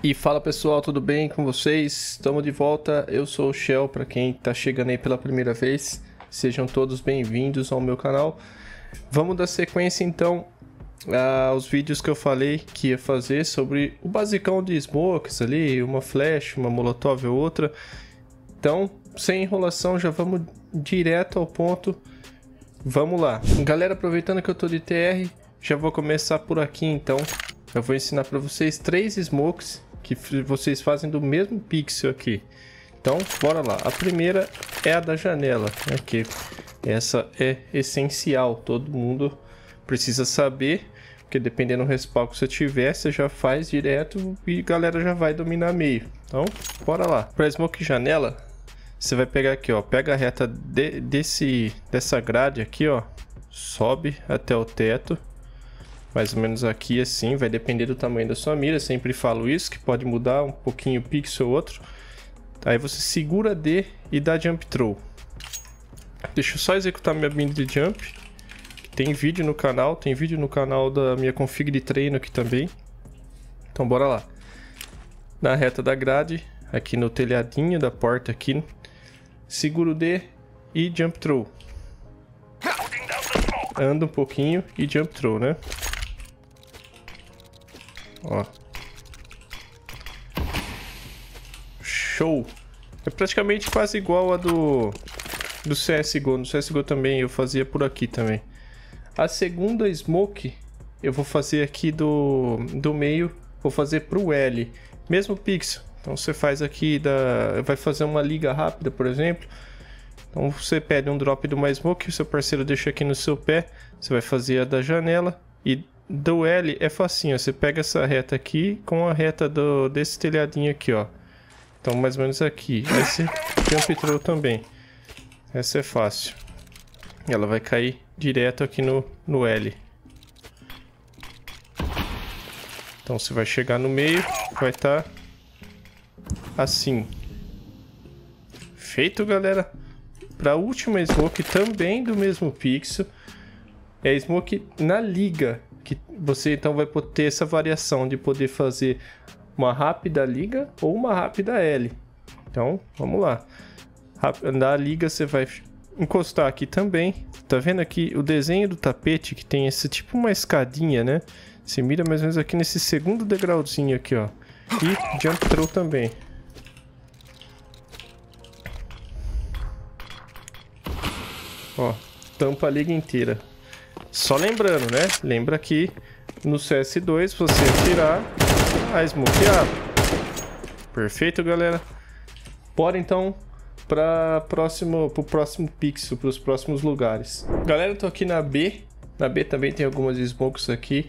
E fala pessoal, tudo bem com vocês? Estamos de volta. Eu sou o Shell, para quem está chegando aí pela primeira vez. Sejam todos bem-vindos ao meu canal. Vamos dar sequência então aos vídeos que eu falei que ia fazer sobre o basicão de smokes ali, uma flash, uma molotov ou outra. Então, sem enrolação, já vamos direto ao ponto. Vamos lá. Galera, aproveitando que eu tô de TR, já vou começar por aqui então. Eu vou ensinar para vocês três smokes que vocês fazem do mesmo pixel aqui. Então, bora lá. A primeira é a da janela, né, que essa é essencial, todo mundo precisa saber, porque dependendo do respawn que você tiver, você já faz direto e a galera já vai dominar meio. Então, bora lá. Para smoke janela, você vai pegar aqui, ó, pega a reta de, desse, dessa grade aqui, ó, sobe até o teto mais ou menos aqui assim, vai depender do tamanho da sua mira, sempre falo isso, que pode mudar um pouquinho o pixel ou outro. Aí você segura D e dá jump throw. Deixa eu só executar minha bind de jump. Tem vídeo no canal, tem vídeo no canal da minha config de treino aqui também. Então bora lá. Na reta da grade, aqui no telhadinho da porta aqui, seguro D e jump throw. Anda um pouquinho e jump throw, né? Ó. Show! É praticamente quase igual a do, do CSGO. No CSGO também, eu fazia por aqui também. A segunda smoke, eu vou fazer aqui do, do meio, vou fazer pro L. Mesmo pixel. Então você faz aqui, da, vai fazer uma liga rápida, por exemplo. Então você pede um drop do mais smoke, seu parceiro deixa aqui no seu pé. Você vai fazer a da janela e do L é facinho, você pega essa reta aqui com a reta do, desse telhadinho aqui, ó. Então, mais ou menos aqui. Esse jump throw também. Essa é fácil. Ela vai cair direto aqui no, no L. Então, você vai chegar no meio, vai estar tá assim. Feito, galera. Para a última smoke também do mesmo pixel. É smoke na liga você então vai ter essa variação de poder fazer uma rápida liga ou uma rápida L. Então, vamos lá. Na liga você vai encostar aqui também. Tá vendo aqui o desenho do tapete que tem esse tipo uma escadinha, né? Você mira mais ou menos aqui nesse segundo degrauzinho aqui, ó. E jump throw também. Ó, tampa a liga inteira. Só lembrando, né? Lembra que no CS2, você tirar a tá smoke Perfeito, galera? Bora então para próximo, o próximo pixel, para os próximos lugares. Galera, eu tô aqui na B. Na B também tem algumas smokes aqui.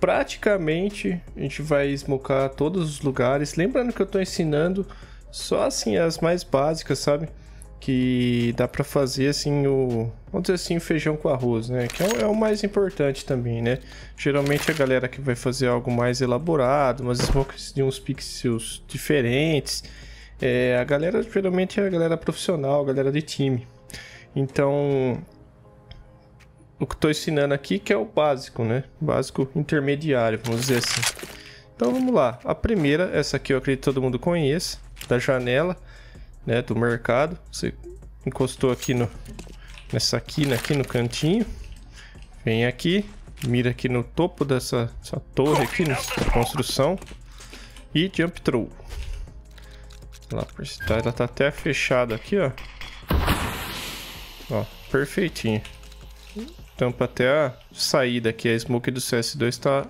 Praticamente a gente vai smocar todos os lugares. Lembrando que eu tô ensinando só assim as mais básicas, sabe? que dá para fazer assim o vamos dizer assim o feijão com arroz né que é o, é o, mais importante também né geralmente a galera que vai fazer algo mais elaborado umas smokes de uns pixels diferentes é, a galera geralmente é a galera profissional a galera de time então o que estou ensinando aqui que é o básico né básico intermediário vamos dizer assim então vamos lá a primeira essa aqui eu acredito que todo mundo conheça da janela né, do mercado. Você encostou aqui no, nessa quina aqui no cantinho. Vem aqui, mira aqui no topo dessa torre aqui, nessa construção. E jump throw. Lá por tá, ela tá até fechada aqui, ó. Ó, perfeitinho. Tampa até a saída aqui, a smoke do CS2 está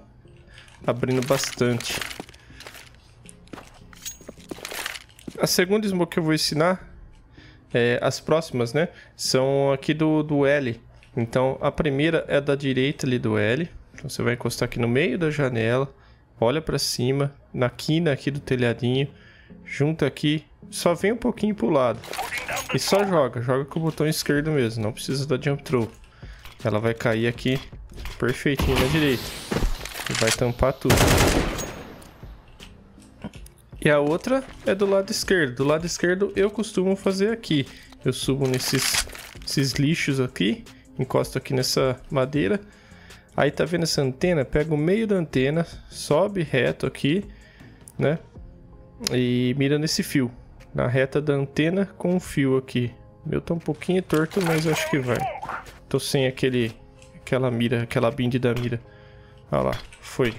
abrindo bastante. a segunda smoke que eu vou ensinar, é, as próximas, né? São aqui do, do L. Então, a primeira é da direita ali do L. Então, você vai encostar aqui no meio da janela, olha para cima, na quina aqui do telhadinho, junta aqui, só vem um pouquinho pro lado. E só joga, joga com o botão esquerdo mesmo, não precisa da jump throw. Ela vai cair aqui perfeitinho na direita. E vai tampar tudo e a outra é do lado esquerdo. Do lado esquerdo eu costumo fazer aqui. Eu subo nesses esses lixos aqui, encosto aqui nessa madeira. Aí tá vendo essa antena? Pega o meio da antena, sobe reto aqui, né? E mira nesse fio, na reta da antena com o fio aqui. meu tá um pouquinho torto, mas acho que vai. Tô sem aquele aquela mira, aquela bind da mira. Olha lá, foi.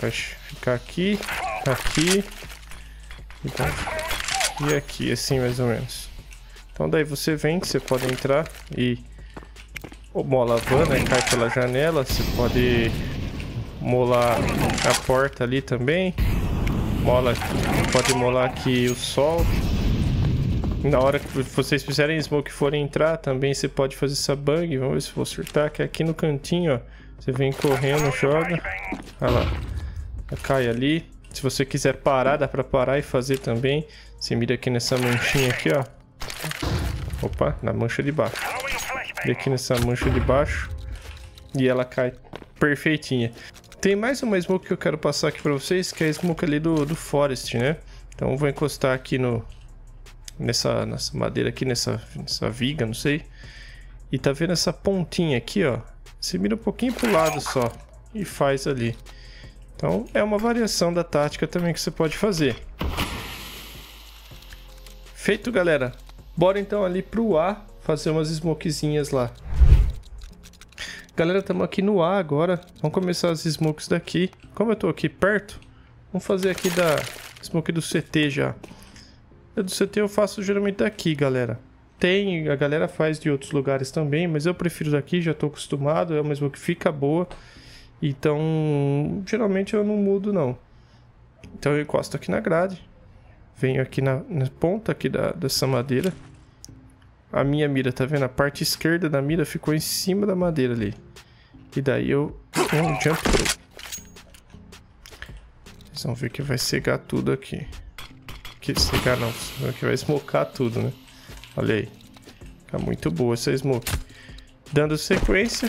Vai ficar aqui aqui então, e aqui, assim mais ou menos. Então daí você vem, você pode entrar e mola a van, né? Cai pela janela, você pode molar a porta ali também. Mola, pode molar aqui o sol. Na hora que vocês fizerem smoke e forem entrar, também você pode fazer essa bang. Vamos ver se eu vou surtar, que é aqui no cantinho, ó. Você vem correndo, joga. Olha lá. Cai ali. Se você quiser parar, dá pra parar e fazer também. Você mira aqui nessa manchinha aqui, ó. Opa, na mancha de baixo. E aqui nessa mancha de baixo. E ela cai perfeitinha. Tem mais uma smoke que eu quero passar aqui pra vocês, que é a smoke ali do, do Forest, né? Então vou encostar aqui no... Nessa, nessa madeira aqui, nessa, nessa viga, não sei. E tá vendo essa pontinha aqui, ó? Você mira um pouquinho pro lado só. E faz ali. Então é uma variação da tática também que você pode fazer. Feito, galera. Bora então ali pro A fazer umas smokezinhas lá. Galera, estamos aqui no A agora. Vamos começar as smokes daqui. Como eu estou aqui perto, vamos fazer aqui da smoke do CT já. A do CT eu faço geralmente daqui, galera. Tem, a galera faz de outros lugares também, mas eu prefiro daqui, já estou acostumado. É uma smoke que fica boa. Então, geralmente eu não mudo não. Então eu encosto aqui na grade. Venho aqui na, na ponta aqui da, dessa madeira. A minha mira, tá vendo? A parte esquerda da mira ficou em cima da madeira ali. E daí eu... Um jump throw. Vocês vão ver que vai cegar tudo aqui. Que cegar não. Que vai smocar tudo, né? Olha aí. Tá muito boa essa smoke. Dando sequência,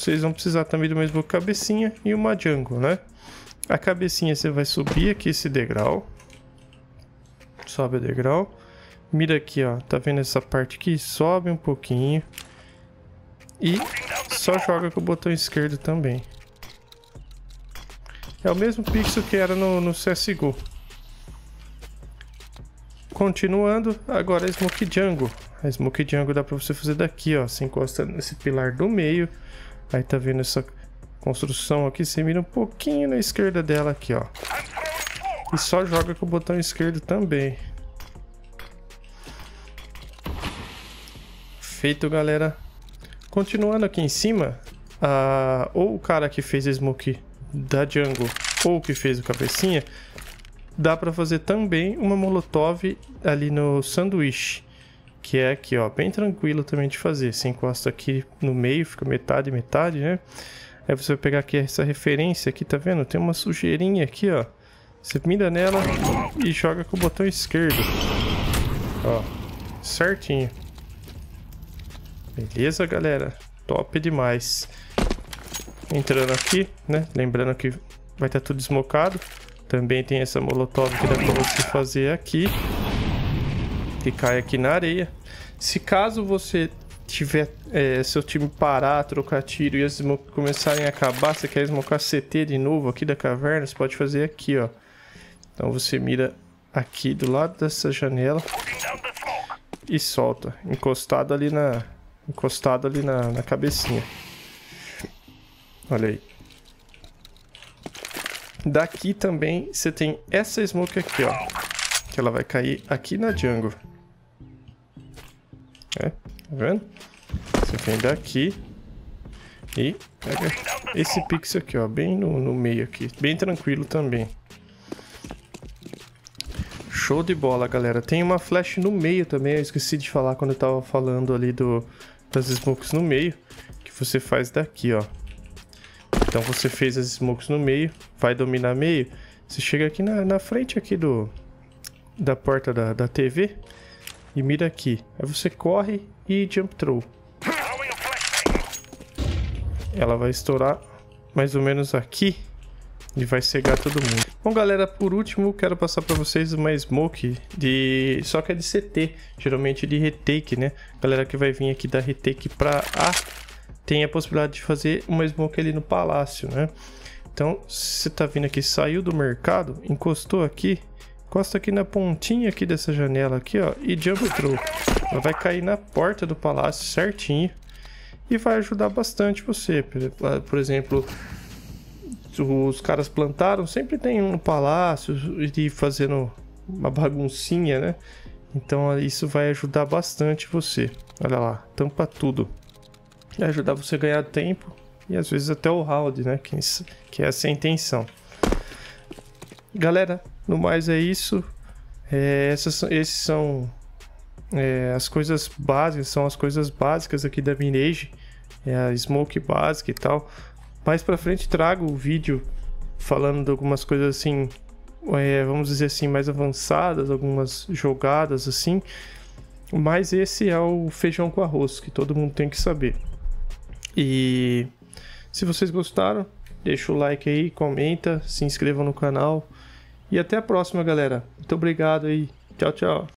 vocês vão precisar também do mesmo cabecinha e uma jungle, né? A cabecinha você vai subir aqui esse degrau. Sobe o degrau. Mira aqui, ó. Tá vendo essa parte aqui? Sobe um pouquinho. E só joga com o botão esquerdo também. É o mesmo pixel que era no, no CSGO. Continuando, agora a Smoke Django. A Smoke Django dá pra você fazer daqui, ó. Você encosta nesse pilar do meio. Aí tá vendo essa construção aqui, você mira um pouquinho na esquerda dela aqui, ó. E só joga com o botão esquerdo também. Feito, galera. Continuando aqui em cima, a ou o cara que fez a smoke da Django ou que fez o cabecinha, dá para fazer também uma molotov ali no sanduíche que é aqui, ó, bem tranquilo também de fazer. Você encosta aqui no meio, fica metade metade, né? Aí você vai pegar aqui essa referência aqui, tá vendo? Tem uma sujeirinha aqui, ó. Você mira nela e joga com o botão esquerdo. Ó, certinho. Beleza, galera? Top demais. Entrando aqui, né? Lembrando que vai estar tá tudo desmocado. Também tem essa molotov que dá pra você fazer aqui que cai aqui na areia. Se caso você tiver é, seu time parar, trocar tiro e as smoke começarem a acabar, você quer smocar CT de novo aqui da caverna, você pode fazer aqui, ó. Então você mira aqui do lado dessa janela e solta, encostado ali na encostado ali na, na cabecinha. Olha aí. Daqui também você tem essa smoke aqui, ó, que ela vai cair aqui na jungle. Tá vendo? Você vem daqui e pega esse pixel aqui, ó, bem no, no meio aqui. Bem tranquilo também. Show de bola, galera. Tem uma flash no meio também, eu esqueci de falar quando eu tava falando ali do, das smokes no meio, que você faz daqui, ó. Então você fez as smokes no meio, vai dominar meio, você chega aqui na, na frente aqui do da porta da, da TV, e mira aqui. Aí você corre e jump throw. Ela vai estourar mais ou menos aqui e vai cegar todo mundo. Bom, galera, por último, quero passar para vocês uma smoke de... Só que é de CT, geralmente de retake, né? Galera que vai vir aqui da retake para A tem a possibilidade de fazer uma smoke ali no palácio, né? Então, você tá vindo aqui, saiu do mercado, encostou aqui, costa aqui na pontinha aqui dessa janela aqui, ó, e jump through. Ela vai cair na porta do palácio certinho e vai ajudar bastante você. Por ah, exemplo, os caras plantaram, sempre tem um no palácio e fazendo uma baguncinha, né? Então ah, isso vai ajudar bastante você. Olha lá, tampa tudo. Vai ajudar você a ganhar tempo e às vezes até o round, né? Que, é que é essa a intenção. Galera, no mais é isso. É, essas, esses são é, as coisas básicas, são as coisas básicas aqui da Vinage, é a smoke básica e tal. Mais para frente trago o vídeo falando de algumas coisas assim, é, vamos dizer assim, mais avançadas, algumas jogadas assim. Mas esse é o feijão com arroz que todo mundo tem que saber. E se vocês gostaram, deixa o like aí, comenta, se inscreva no canal. E até a próxima, galera. Muito obrigado aí. Tchau, tchau.